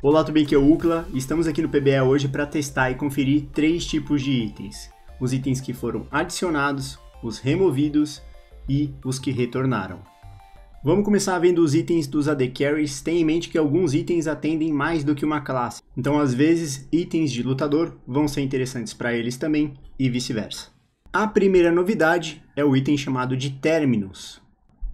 Olá, tudo bem? Aqui é o Ucla estamos aqui no PBE hoje para testar e conferir três tipos de itens. Os itens que foram adicionados, os removidos e os que retornaram. Vamos começar vendo os itens dos AD Carries. Tenha em mente que alguns itens atendem mais do que uma classe. Então, às vezes, itens de lutador vão ser interessantes para eles também e vice-versa. A primeira novidade é o item chamado de Terminus.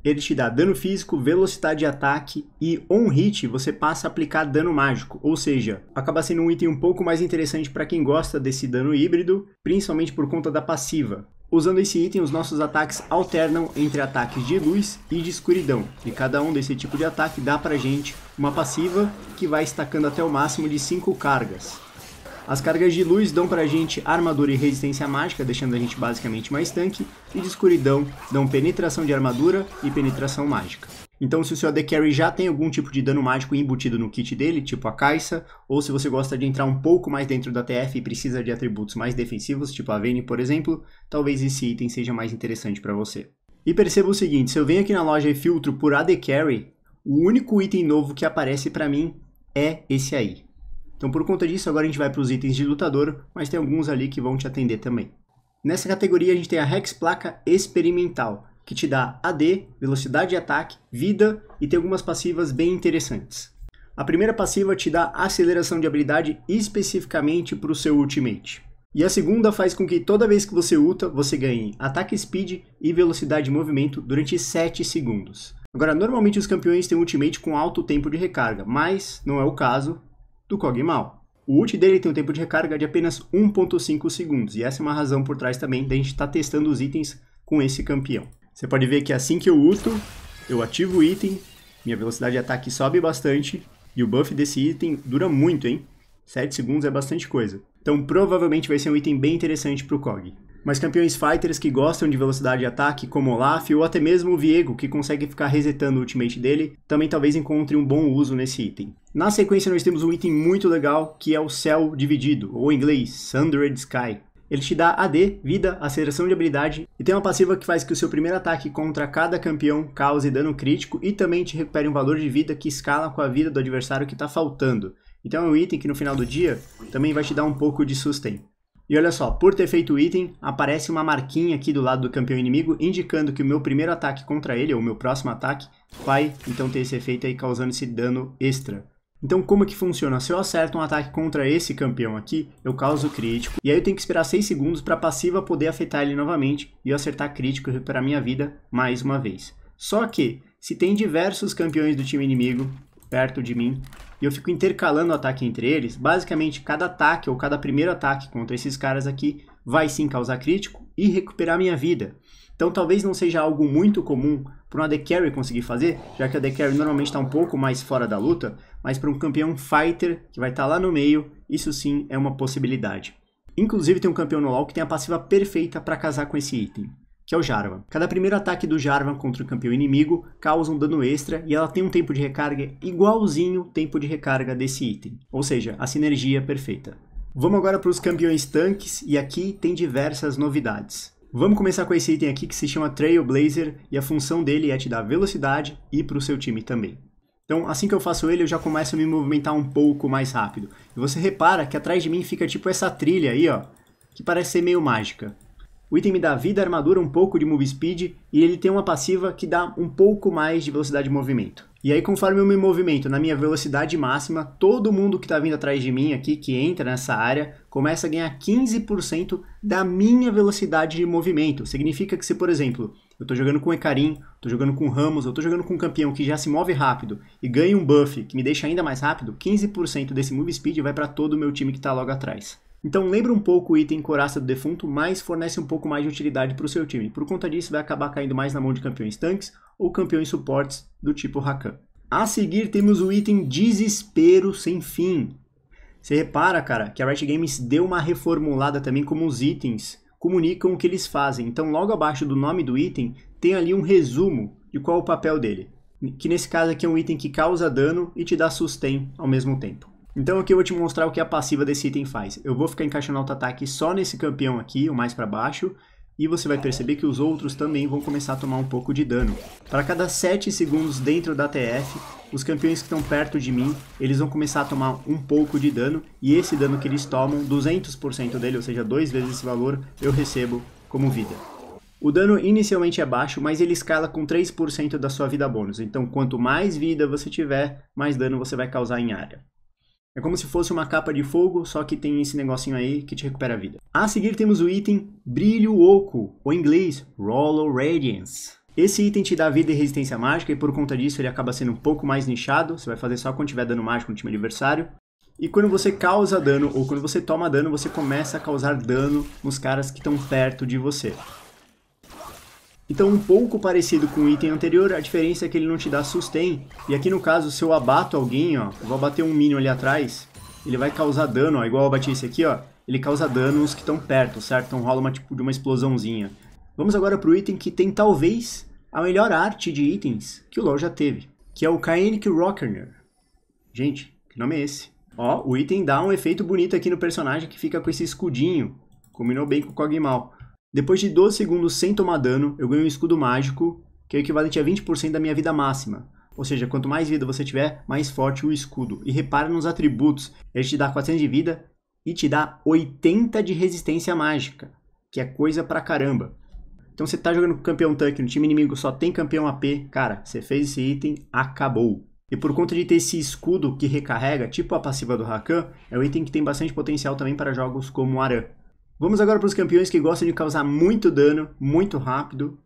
Ele te dá dano físico, velocidade de ataque e on hit você passa a aplicar dano mágico, ou seja, acaba sendo um item um pouco mais interessante para quem gosta desse dano híbrido, principalmente por conta da passiva. Usando esse item, os nossos ataques alternam entre ataques de luz e de escuridão, e cada um desse tipo de ataque dá pra gente uma passiva que vai estacando até o máximo de 5 cargas. As cargas de luz dão pra gente armadura e resistência mágica, deixando a gente basicamente mais tanque, e de escuridão dão penetração de armadura e penetração mágica. Então se o seu AD Carry já tem algum tipo de dano mágico embutido no kit dele, tipo a caixa, ou se você gosta de entrar um pouco mais dentro da TF e precisa de atributos mais defensivos, tipo a Vayne por exemplo, talvez esse item seja mais interessante para você. E perceba o seguinte, se eu venho aqui na loja e filtro por AD Carry, o único item novo que aparece para mim é esse aí, então por conta disso, agora a gente vai para os itens de lutador, mas tem alguns ali que vão te atender também. Nessa categoria a gente tem a Rex Placa Experimental, que te dá AD, velocidade de ataque, vida e tem algumas passivas bem interessantes. A primeira passiva te dá aceleração de habilidade especificamente para o seu ultimate. E a segunda faz com que toda vez que você ulta, você ganhe ataque speed e velocidade de movimento durante 7 segundos. Agora, normalmente os campeões têm um ultimate com alto tempo de recarga, mas não é o caso, do Cogmal. O ult dele tem um tempo de recarga de apenas 1.5 segundos, e essa é uma razão por trás também da gente estar tá testando os itens com esse campeão. Você pode ver que assim que eu ulto, eu ativo o item, minha velocidade de ataque sobe bastante, e o buff desse item dura muito, hein? 7 segundos é bastante coisa. Então provavelmente vai ser um item bem interessante para o Cog mas campeões fighters que gostam de velocidade de ataque, como Olaf ou até mesmo o Viego, que consegue ficar resetando o ultimate dele, também talvez encontre um bom uso nesse item. Na sequência nós temos um item muito legal, que é o Céu Dividido, ou em inglês, Sundered Sky. Ele te dá AD, vida, aceleração de habilidade, e tem uma passiva que faz que o seu primeiro ataque contra cada campeão cause dano crítico e também te recupere um valor de vida que escala com a vida do adversário que está faltando. Então é um item que no final do dia também vai te dar um pouco de sustento. E olha só, por ter feito o item, aparece uma marquinha aqui do lado do campeão inimigo, indicando que o meu primeiro ataque contra ele, ou o meu próximo ataque, vai então ter esse efeito aí, causando esse dano extra. Então como que funciona? Se eu acerto um ataque contra esse campeão aqui, eu causo crítico, e aí eu tenho que esperar 6 segundos para a passiva poder afetar ele novamente, e eu acertar crítico e recuperar minha vida mais uma vez. Só que, se tem diversos campeões do time inimigo perto de mim, e eu fico intercalando o ataque entre eles. Basicamente, cada ataque ou cada primeiro ataque contra esses caras aqui vai sim causar crítico e recuperar minha vida. Então talvez não seja algo muito comum para um AD Carry conseguir fazer, já que o AD Carry normalmente está um pouco mais fora da luta, mas para um campeão Fighter que vai estar tá lá no meio, isso sim é uma possibilidade. Inclusive tem um campeão no LoL que tem a passiva perfeita para casar com esse item que é o Jarvan. Cada primeiro ataque do Jarvan contra o campeão inimigo causa um dano extra e ela tem um tempo de recarga igualzinho o tempo de recarga desse item, ou seja, a sinergia perfeita. Vamos agora para os campeões tanques e aqui tem diversas novidades. Vamos começar com esse item aqui que se chama Trailblazer e a função dele é te dar velocidade e para o seu time também. Então, assim que eu faço ele, eu já começo a me movimentar um pouco mais rápido. E você repara que atrás de mim fica tipo essa trilha aí, ó, que parece ser meio mágica. O item me dá vida, armadura, um pouco de move speed e ele tem uma passiva que dá um pouco mais de velocidade de movimento. E aí conforme eu me movimento na minha velocidade máxima, todo mundo que está vindo atrás de mim aqui, que entra nessa área, começa a ganhar 15% da minha velocidade de movimento. Significa que se, por exemplo, eu estou jogando com Ecarim, estou jogando com Ramos, eu estou jogando com um campeão que já se move rápido e ganha um buff que me deixa ainda mais rápido, 15% desse move speed vai para todo o meu time que está logo atrás. Então lembra um pouco o item Coraça do Defunto, mas fornece um pouco mais de utilidade para o seu time. Por conta disso, vai acabar caindo mais na mão de campeões tanques ou campeões suportes do tipo Rakan. A seguir temos o item Desespero Sem Fim. Você repara, cara, que a Riot Games deu uma reformulada também como os itens comunicam o que eles fazem. Então logo abaixo do nome do item tem ali um resumo de qual é o papel dele. Que nesse caso aqui é um item que causa dano e te dá sustain ao mesmo tempo. Então aqui eu vou te mostrar o que a passiva desse item faz. Eu vou ficar encaixando alto ataque só nesse campeão aqui, o mais para baixo, e você vai perceber que os outros também vão começar a tomar um pouco de dano. Para cada 7 segundos dentro da TF, os campeões que estão perto de mim, eles vão começar a tomar um pouco de dano, e esse dano que eles tomam, 200% dele, ou seja, 2 vezes esse valor, eu recebo como vida. O dano inicialmente é baixo, mas ele escala com 3% da sua vida bônus, então quanto mais vida você tiver, mais dano você vai causar em área. É como se fosse uma capa de fogo, só que tem esse negocinho aí que te recupera a vida. A seguir temos o item Brilho Oco, ou em inglês Rollo Radiance. Esse item te dá vida e resistência mágica e por conta disso ele acaba sendo um pouco mais nichado, você vai fazer só quando tiver dano mágico no time adversário. E quando você causa dano ou quando você toma dano, você começa a causar dano nos caras que estão perto de você. Então, um pouco parecido com o item anterior, a diferença é que ele não te dá sustain. E aqui no caso, se eu abato alguém, ó, vou bater um minion ali atrás, ele vai causar dano, ó, igual eu bati esse aqui, ó, ele causa dano nos que estão perto, certo? Então rola uma, tipo, de uma explosãozinha. Vamos agora para o item que tem talvez a melhor arte de itens que o LoL já teve, que é o Kainic Rockerner. Gente, que nome é esse? Ó, o item dá um efeito bonito aqui no personagem que fica com esse escudinho. Combinou bem com o Cogmal. Depois de 12 segundos sem tomar dano, eu ganho um escudo mágico, que é equivalente a 20% da minha vida máxima. Ou seja, quanto mais vida você tiver, mais forte o escudo. E repara nos atributos, ele te dá 400 de vida e te dá 80 de resistência mágica, que é coisa pra caramba. Então você tá jogando com campeão tanque, no time inimigo só tem campeão AP, cara, você fez esse item, acabou. E por conta de ter esse escudo que recarrega, tipo a passiva do Rakan, é um item que tem bastante potencial também para jogos como Aran. Vamos agora para os campeões que gostam de causar muito dano, muito rápido,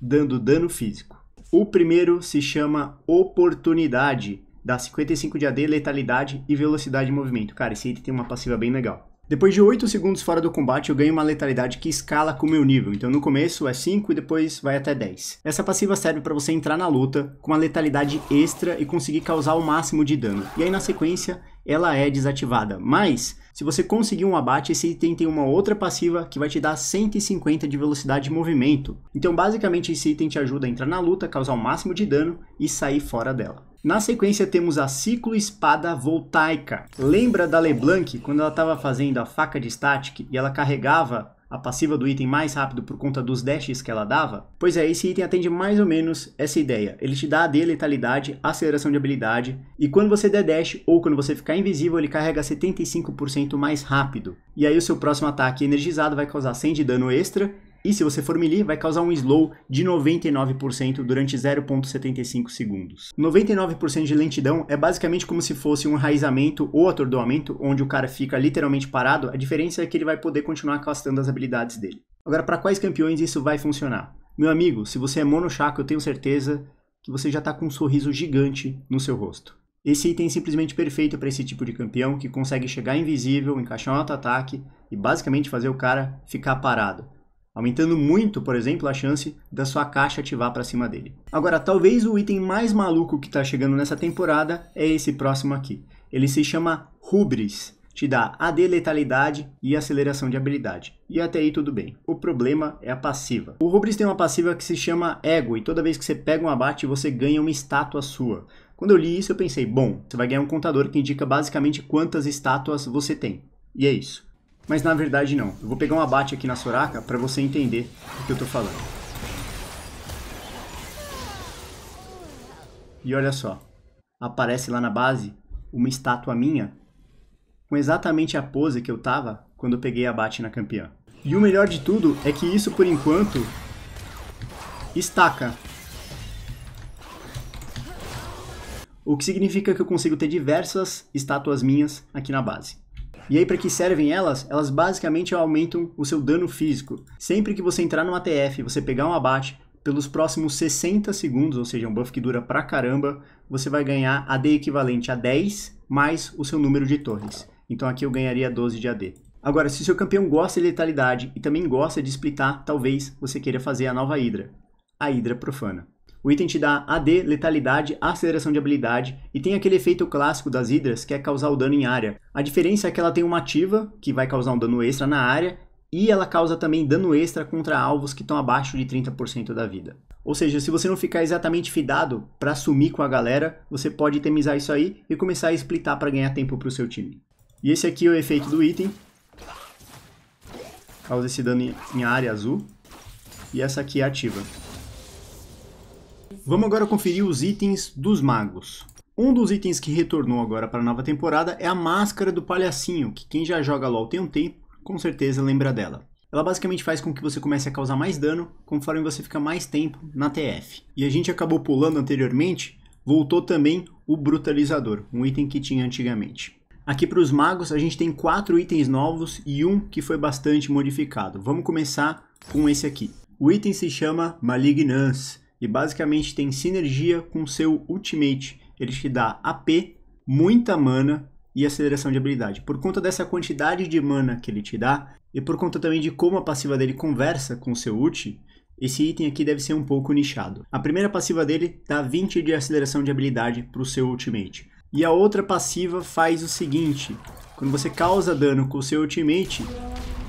dando dano físico. O primeiro se chama Oportunidade, dá 55 de AD, letalidade e velocidade de movimento. Cara, esse item tem uma passiva bem legal. Depois de 8 segundos fora do combate, eu ganho uma letalidade que escala com o meu nível, então no começo é 5 e depois vai até 10. Essa passiva serve para você entrar na luta com uma letalidade extra e conseguir causar o máximo de dano, e aí na sequência ela é desativada, mas se você conseguir um abate, esse item tem uma outra passiva que vai te dar 150 de velocidade de movimento. Então basicamente esse item te ajuda a entrar na luta, causar o máximo de dano e sair fora dela. Na sequência temos a ciclo espada voltaica. Lembra da Leblanc quando ela estava fazendo a faca de static e ela carregava a passiva do item mais rápido por conta dos dashes que ela dava? Pois é, esse item atende mais ou menos essa ideia. Ele te dá AD, letalidade, aceleração de habilidade, e quando você der dash ou quando você ficar invisível, ele carrega 75% mais rápido. E aí o seu próximo ataque energizado vai causar 100 de dano extra, e se você for melee, vai causar um slow de 99% durante 0.75 segundos. 99% de lentidão é basicamente como se fosse um enraizamento ou atordoamento, onde o cara fica literalmente parado, a diferença é que ele vai poder continuar castando as habilidades dele. Agora, para quais campeões isso vai funcionar? Meu amigo, se você é mono chaco, eu tenho certeza que você já está com um sorriso gigante no seu rosto. Esse item é simplesmente perfeito para esse tipo de campeão que consegue chegar invisível, encaixar um auto-ataque e basicamente fazer o cara ficar parado aumentando muito, por exemplo, a chance da sua caixa ativar para cima dele. Agora, talvez o item mais maluco que está chegando nessa temporada é esse próximo aqui. Ele se chama Rubris, te dá AD letalidade e aceleração de habilidade. E até aí tudo bem. O problema é a passiva. O Rubris tem uma passiva que se chama Ego, e toda vez que você pega um abate, você ganha uma estátua sua. Quando eu li isso, eu pensei, bom, você vai ganhar um contador que indica basicamente quantas estátuas você tem. E é isso. Mas na verdade não. Eu vou pegar um abate aqui na Soraka para você entender o que eu tô falando. E olha só. Aparece lá na base uma estátua minha com exatamente a pose que eu tava quando eu peguei abate na campeã. E o melhor de tudo é que isso por enquanto estaca. O que significa que eu consigo ter diversas estátuas minhas aqui na base. E aí, para que servem elas? Elas basicamente aumentam o seu dano físico. Sempre que você entrar numa TF, você pegar um abate, pelos próximos 60 segundos, ou seja, um buff que dura pra caramba, você vai ganhar AD equivalente a 10 mais o seu número de torres. Então aqui eu ganharia 12 de AD. Agora, se o seu campeão gosta de letalidade e também gosta de splitar, talvez você queira fazer a nova Hydra, a Hydra Profana. O item te dá AD, letalidade, aceleração de habilidade e tem aquele efeito clássico das hidras que é causar o dano em área. A diferença é que ela tem uma ativa, que vai causar um dano extra na área, e ela causa também dano extra contra alvos que estão abaixo de 30% da vida. Ou seja, se você não ficar exatamente fidado para sumir com a galera, você pode itemizar isso aí e começar a splitar para ganhar tempo para o seu time. E esse aqui é o efeito do item. Causa esse dano em área azul. E essa aqui é ativa. Vamos agora conferir os itens dos magos. Um dos itens que retornou agora para a nova temporada é a máscara do palhacinho, que quem já joga LoL tem um tempo, com certeza lembra dela. Ela basicamente faz com que você comece a causar mais dano conforme você fica mais tempo na TF. E a gente acabou pulando anteriormente, voltou também o Brutalizador, um item que tinha antigamente. Aqui para os magos a gente tem quatro itens novos e um que foi bastante modificado. Vamos começar com esse aqui. O item se chama Malignance e basicamente tem sinergia com seu ultimate. Ele te dá AP, muita mana e aceleração de habilidade. Por conta dessa quantidade de mana que ele te dá, e por conta também de como a passiva dele conversa com seu ult, esse item aqui deve ser um pouco nichado. A primeira passiva dele dá 20 de aceleração de habilidade para o seu ultimate. E a outra passiva faz o seguinte, quando você causa dano com o seu ultimate,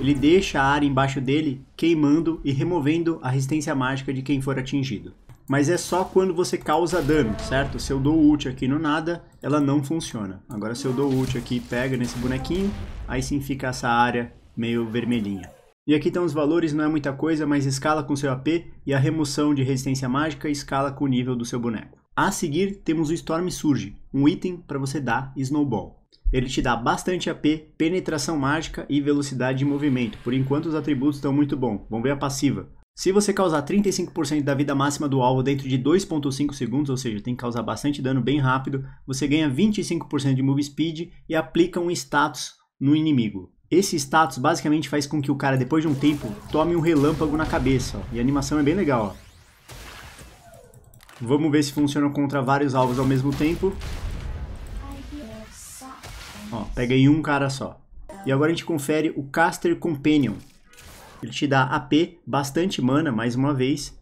ele deixa a área embaixo dele queimando e removendo a resistência mágica de quem for atingido. Mas é só quando você causa dano, certo? Se eu dou ult aqui no nada, ela não funciona. Agora se eu dou ult aqui pega nesse bonequinho, aí sim fica essa área meio vermelhinha. E aqui estão os valores, não é muita coisa, mas escala com seu AP e a remoção de resistência mágica escala com o nível do seu boneco. A seguir, temos o Storm Surge, um item para você dar Snowball. Ele te dá bastante AP, penetração mágica e velocidade de movimento. Por enquanto os atributos estão muito bons. Vamos ver a passiva. Se você causar 35% da vida máxima do alvo dentro de 2.5 segundos, ou seja, tem que causar bastante dano bem rápido, você ganha 25% de move speed e aplica um status no inimigo. Esse status basicamente faz com que o cara, depois de um tempo, tome um relâmpago na cabeça, ó, e a animação é bem legal. Ó. Vamos ver se funciona contra vários alvos ao mesmo tempo. Ó, pega em um cara só. E agora a gente confere o Caster Companion. Ele te dá AP, bastante mana, mais uma vez,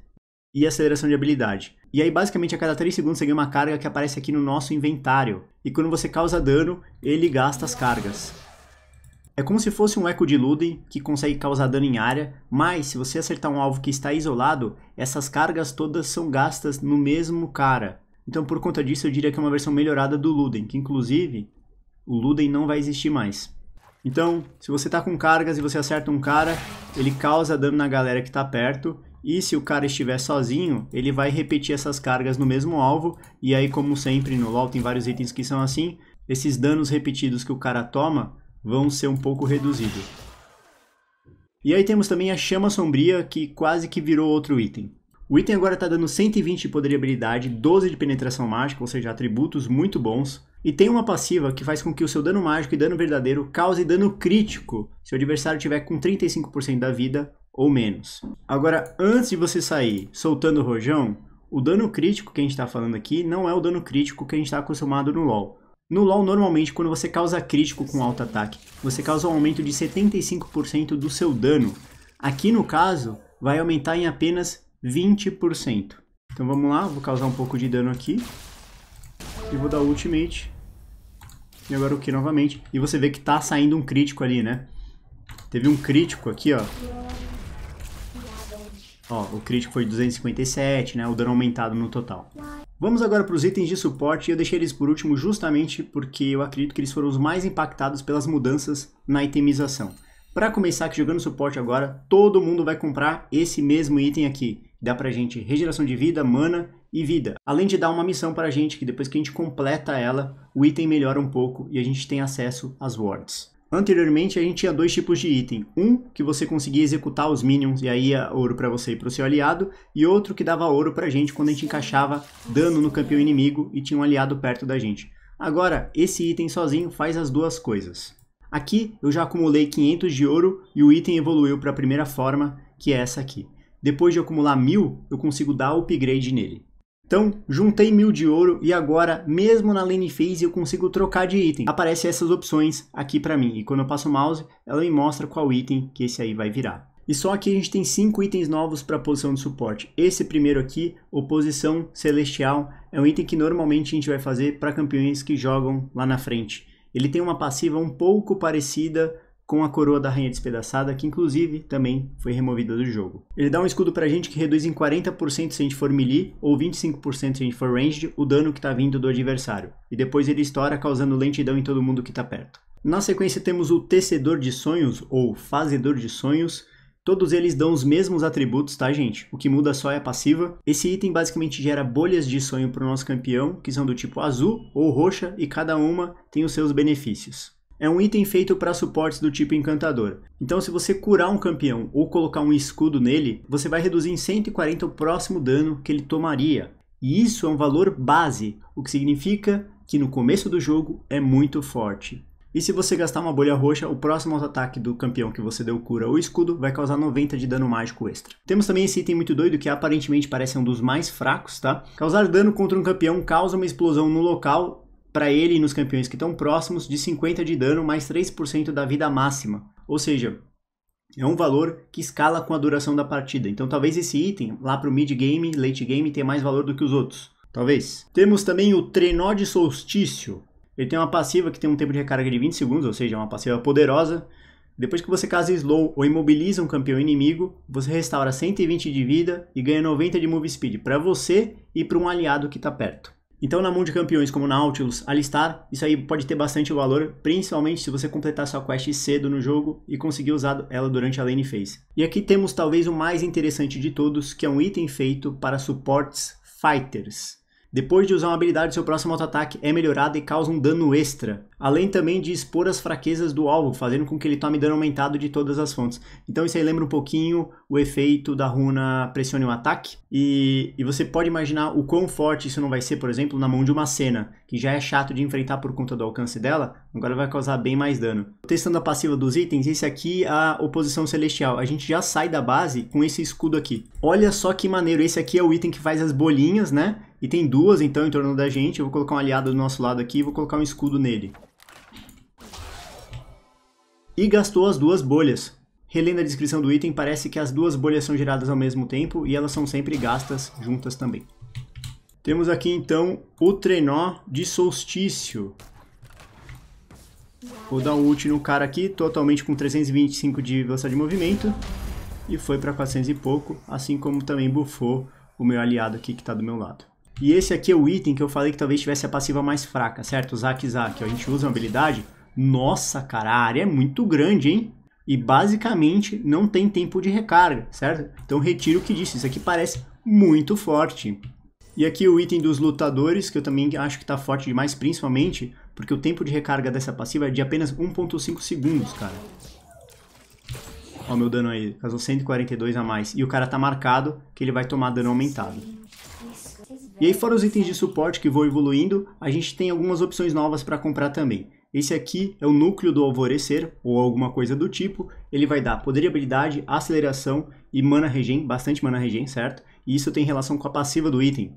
e aceleração de habilidade. E aí, basicamente, a cada 3 segundos você ganha uma carga que aparece aqui no nosso inventário. E quando você causa dano, ele gasta as cargas. É como se fosse um Eco de Luden, que consegue causar dano em área, mas se você acertar um alvo que está isolado, essas cargas todas são gastas no mesmo cara. Então, por conta disso, eu diria que é uma versão melhorada do Luden, que inclusive o Luden não vai existir mais. Então, se você está com cargas e você acerta um cara, ele causa dano na galera que está perto, e se o cara estiver sozinho, ele vai repetir essas cargas no mesmo alvo, e aí como sempre no LoL tem vários itens que são assim, esses danos repetidos que o cara toma vão ser um pouco reduzidos. E aí temos também a Chama Sombria, que quase que virou outro item. O item agora está dando 120 de poder e habilidade, 12 de penetração mágica, ou seja, atributos muito bons. E tem uma passiva que faz com que o seu dano mágico e dano verdadeiro cause dano crítico se o adversário tiver com 35% da vida ou menos. Agora, antes de você sair soltando o rojão, o dano crítico que a gente está falando aqui não é o dano crítico que a gente está acostumado no LoL. No LoL, normalmente, quando você causa crítico com alto ataque, você causa um aumento de 75% do seu dano. Aqui, no caso, vai aumentar em apenas 20%. Então vamos lá, vou causar um pouco de dano aqui. E vou dar ultimate. E agora o Q novamente. E você vê que tá saindo um crítico ali, né? Teve um crítico aqui, ó. Ó, o crítico foi 257, né? O dano aumentado no total. Vamos agora para os itens de suporte eu deixei eles por último justamente porque eu acredito que eles foram os mais impactados pelas mudanças na itemização. Para começar que jogando suporte agora, todo mundo vai comprar esse mesmo item aqui. Dá pra gente regeneração de vida, mana e vida. Além de dar uma missão para a gente, que depois que a gente completa ela, o item melhora um pouco e a gente tem acesso às wards. Anteriormente a gente tinha dois tipos de item, um que você conseguia executar os minions e aí ia ouro para você e para o seu aliado, e outro que dava ouro para a gente quando a gente encaixava dano no campeão inimigo e tinha um aliado perto da gente. Agora, esse item sozinho faz as duas coisas. Aqui eu já acumulei 500 de ouro e o item evoluiu para a primeira forma, que é essa aqui. Depois de acumular 1000, eu consigo dar upgrade nele. Então, juntei mil de ouro e agora, mesmo na lane phase, eu consigo trocar de item. Aparecem essas opções aqui para mim. E quando eu passo o mouse, ela me mostra qual item que esse aí vai virar. E só aqui a gente tem cinco itens novos para a posição de suporte. Esse primeiro aqui, Oposição Celestial, é um item que normalmente a gente vai fazer para campeões que jogam lá na frente. Ele tem uma passiva um pouco parecida com a coroa da rainha despedaçada, que inclusive também foi removida do jogo. Ele dá um escudo pra gente que reduz em 40% se a gente for melee, ou 25% se a gente for ranged, o dano que tá vindo do adversário. E depois ele estoura, causando lentidão em todo mundo que tá perto. Na sequência temos o Tecedor de Sonhos, ou Fazedor de Sonhos, Todos eles dão os mesmos atributos, tá, gente? O que muda só é a passiva. Esse item basicamente gera bolhas de sonho para o nosso campeão, que são do tipo azul ou roxa, e cada uma tem os seus benefícios. É um item feito para suportes do tipo encantador. Então se você curar um campeão ou colocar um escudo nele, você vai reduzir em 140 o próximo dano que ele tomaria. E isso é um valor base, o que significa que no começo do jogo é muito forte. E se você gastar uma bolha roxa, o próximo auto-ataque do campeão que você deu cura ou escudo vai causar 90 de dano mágico extra. Temos também esse item muito doido que aparentemente parece um dos mais fracos, tá? Causar dano contra um campeão causa uma explosão no local para ele e nos campeões que estão próximos de 50 de dano mais 3% da vida máxima. Ou seja, é um valor que escala com a duração da partida. Então talvez esse item lá para o mid game, late game tenha mais valor do que os outros. Talvez. Temos também o Trenó de Solstício. Ele tem uma passiva que tem um tempo de recarga de 20 segundos, ou seja, é uma passiva poderosa. Depois que você casa slow ou imobiliza um campeão inimigo, você restaura 120 de vida e ganha 90 de move speed para você e para um aliado que está perto. Então, na mão de campeões como Nautilus, alistar, isso aí pode ter bastante valor, principalmente se você completar sua quest cedo no jogo e conseguir usar ela durante a lane phase. E aqui temos talvez o mais interessante de todos, que é um item feito para suportes fighters. Depois de usar uma habilidade, seu próximo auto-ataque é melhorado e causa um dano extra além também de expor as fraquezas do alvo, fazendo com que ele tome dano aumentado de todas as fontes. Então isso aí lembra um pouquinho o efeito da runa Pressione o Ataque, e, e você pode imaginar o quão forte isso não vai ser, por exemplo, na mão de uma cena, que já é chato de enfrentar por conta do alcance dela, agora vai causar bem mais dano. Testando a passiva dos itens, esse aqui é a Oposição Celestial, a gente já sai da base com esse escudo aqui. Olha só que maneiro, esse aqui é o item que faz as bolinhas, né? E tem duas então em torno da gente, eu vou colocar um aliado do nosso lado aqui e vou colocar um escudo nele e gastou as duas bolhas. Relendo a descrição do item, parece que as duas bolhas são geradas ao mesmo tempo e elas são sempre gastas juntas também. Temos aqui então o trenó de solstício. Vou dar um ult no cara aqui, totalmente com 325 de velocidade de movimento. E foi para 400 e pouco, assim como também buffou o meu aliado aqui que está do meu lado. E esse aqui é o item que eu falei que talvez tivesse a passiva mais fraca, certo? O Zaki Zaki. A gente usa uma habilidade nossa, cara, a área é muito grande, hein? E basicamente não tem tempo de recarga, certo? Então retiro o que disse, isso aqui parece muito forte. E aqui o item dos lutadores, que eu também acho que está forte demais, principalmente porque o tempo de recarga dessa passiva é de apenas 1.5 segundos, cara. Ó meu dano aí, causou 142 a mais. E o cara tá marcado que ele vai tomar dano aumentado. E aí fora os itens de suporte que vão evoluindo, a gente tem algumas opções novas para comprar também. Esse aqui é o núcleo do alvorecer, ou alguma coisa do tipo. Ele vai dar poder e habilidade, aceleração e mana regen, bastante mana regen, certo? E isso tem relação com a passiva do item.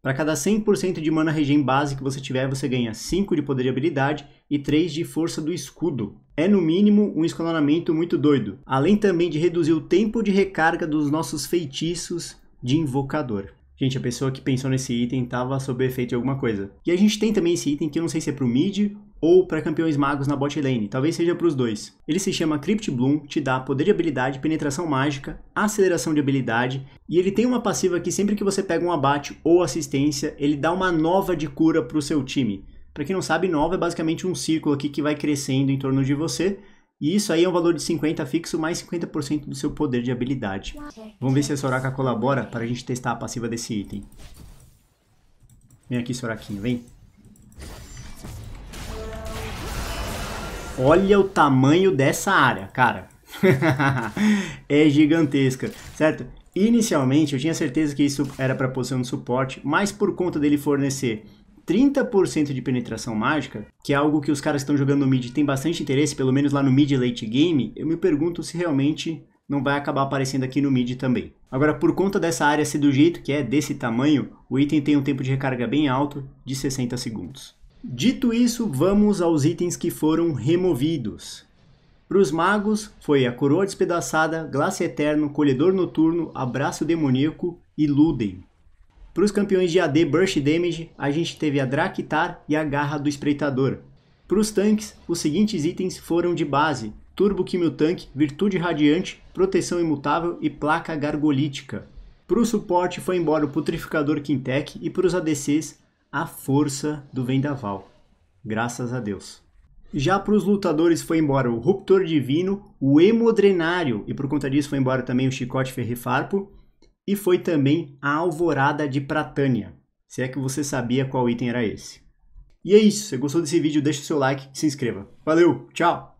Para cada 100% de mana regen base que você tiver, você ganha 5 de poder e habilidade e 3 de força do escudo. É no mínimo um escalonamento muito doido. Além também de reduzir o tempo de recarga dos nossos feitiços de invocador. Gente, a pessoa que pensou nesse item estava sob efeito de alguma coisa. E a gente tem também esse item que eu não sei se é para o mid ou para campeões magos na bot lane, talvez seja para os dois. Ele se chama Crypt Bloom, te dá poder de habilidade, penetração mágica, aceleração de habilidade, e ele tem uma passiva que sempre que você pega um abate ou assistência, ele dá uma nova de cura para o seu time. Para quem não sabe, nova é basicamente um círculo aqui que vai crescendo em torno de você, e isso aí é um valor de 50 fixo mais 50% do seu poder de habilidade. Vamos ver se a Soraka colabora para a gente testar a passiva desse item. Vem aqui, Soraquinha, vem. Olha o tamanho dessa área, cara. é gigantesca, certo? Inicialmente eu tinha certeza que isso era para posição de suporte, mas por conta dele fornecer 30% de penetração mágica, que é algo que os caras que estão jogando no mid tem bastante interesse, pelo menos lá no mid late game, eu me pergunto se realmente não vai acabar aparecendo aqui no mid também. Agora, por conta dessa área ser do jeito que é, desse tamanho, o item tem um tempo de recarga bem alto, de 60 segundos. Dito isso, vamos aos itens que foram removidos. Para os magos, foi a Coroa Despedaçada, Glace Eterno, Colhedor Noturno, Abraço Demoníaco e Luden. Para os campeões de AD Burst Damage, a gente teve a Drakitar e a Garra do Espreitador. Para os tanques, os seguintes itens foram de base, Turbo Quimio Tank, Virtude Radiante, Proteção Imutável e Placa Gargolítica. Para o suporte foi embora o Putrificador Quintec e para os ADCs a força do vendaval. Graças a Deus. Já para os lutadores foi embora o Ruptor Divino, o Hemodrenário, e por conta disso foi embora também o Chicote Ferrifarpo, e foi também a Alvorada de Pratânia, se é que você sabia qual item era esse. E é isso, se gostou desse vídeo, deixa o seu like e se inscreva. Valeu, tchau!